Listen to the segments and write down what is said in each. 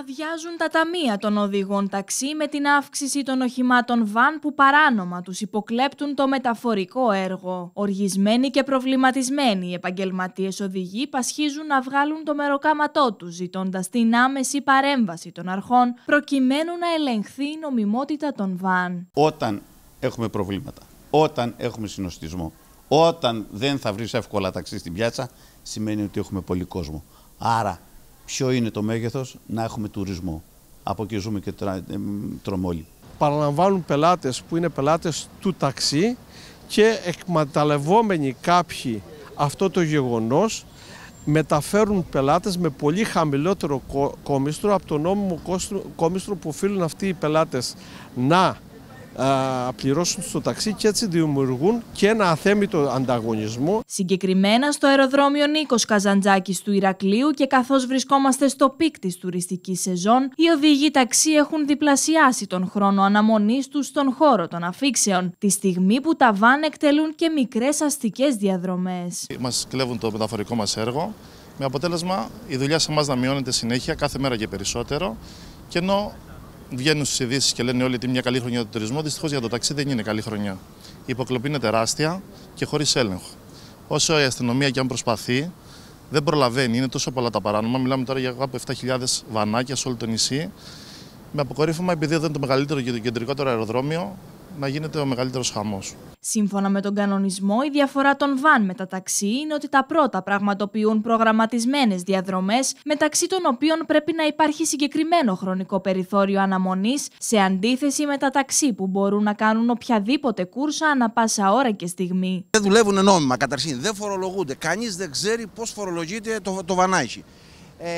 Αδειάζουν τα ταμεία των οδηγών ταξί με την αύξηση των οχημάτων βαν που παράνομα τους υποκλέπτουν το μεταφορικό έργο. Οργισμένοι και προβληματισμένοι οι επαγγελματίες οδηγοί πασχίζουν να βγάλουν το μεροκάματό τους ζητώντας την άμεση παρέμβαση των αρχών προκειμένου να ελεγχθεί η νομιμότητα των βαν. Όταν έχουμε προβλήματα, όταν έχουμε συνοστισμό, όταν δεν θα βρεις εύκολα ταξί στην πιάτσα, σημαίνει ότι έχουμε πολύ κόσμο. Άρα ποιο είναι το μέγεθος να έχουμε τουρισμό. Από εκεί ζούμε και τρομόλοι. Ε, Παραλαμβάνουν πελάτες που είναι πελάτες του ταξί και εκμεταλλευόμενοι κάποιοι αυτό το γεγονός μεταφέρουν πελάτες με πολύ χαμηλότερο κόμιστρο από το νόμιμο κόμιστρο που οφείλουν αυτοί οι πελάτες να πληρώσουν στο ταξί και έτσι δημιουργούν και ένα αθέμητο ανταγωνισμό. Συγκεκριμένα στο αεροδρόμιο νίκος Καζαντζάκης του Ηρακλείου και καθώς βρισκόμαστε στο πικ της τουριστικής σεζόν, οι οδηγοί ταξί έχουν διπλασιάσει τον χρόνο αναμονής τους στον χώρο των αφήξεων, τη στιγμή που τα βάν εκτελούν και μικρές αστικές διαδρομές. Μας κλέβουν το μεταφορικό μας έργο, με αποτέλεσμα η δουλειά σε εμάς να μειώνεται συνέχεια κάθε μέρα και περισσότερο και ενώ βγαίνουν στις ειδήσεις και λένε όλοι ότι είναι μια καλή χρονιά του τουρισμού. Δυστυχώς για το ταξί δεν είναι καλή χρονιά. Η υποκλοπή είναι τεράστια και χωρίς έλεγχο. Όσο η αστυνομία και αν προσπαθεί, δεν προλαβαίνει. Είναι τόσο πολλά τα παράνομα. Μιλάμε τώρα για κάπου 7.000 βανάκια σε όλο το νησί. Με αποκορύφωμα, επειδή εδώ είναι το μεγαλύτερο και το κεντρικότερο αεροδρόμιο, να γίνεται ο μεγαλύτερος χαμός. Σύμφωνα με τον κανονισμό, η διαφορά των βαν με τα ταξί είναι ότι τα πρώτα πραγματοποιούν προγραμματισμένες διαδρομές, μεταξύ των οποίων πρέπει να υπάρχει συγκεκριμένο χρονικό περιθώριο αναμονής, σε αντίθεση με τα ταξί που μπορούν να κάνουν οποιαδήποτε κούρσα ανα πάσα ώρα και στιγμή. Δεν δουλεύουν νόμιμα καταρχήν, δεν φορολογούνται. Κανείς δεν ξέρει πώς φορολογείται το, το βανάκι. Ε,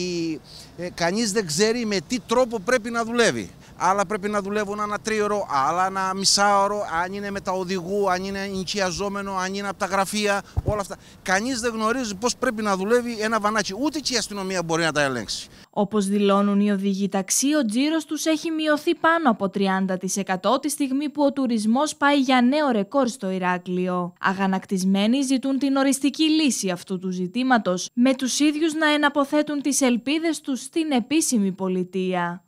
η, ε, κανείς δεν ξέρει με τι τρόπο πρέπει να δουλεύει άλλα πρέπει να δουλεύουν ένα τρίωρο, άλλα ένα μισάωρο, αν είναι με τα οδηγού, αν είναι ενοικιαζόμενο, αν είναι από τα γραφεία, όλα αυτά. Κανείς δεν γνωρίζει πώς πρέπει να δουλεύει ένα βανάκι, ούτε και η αστυνομία μπορεί να τα ελέγξει. Όπως δηλώνουν οι οδηγοί ταξί, ο τζίρος τους έχει μειωθεί πάνω από 30% τη στιγμή που ο τουρισμός πάει για νέο ρεκόρ στο Ηράκλειο. Αγανακτισμένοι ζητούν την οριστική λύση αυτού του ζητήματος, με τους ίδιους να εναποθέτουν τις ελπίδες τους στην επίσημη πολιτεία.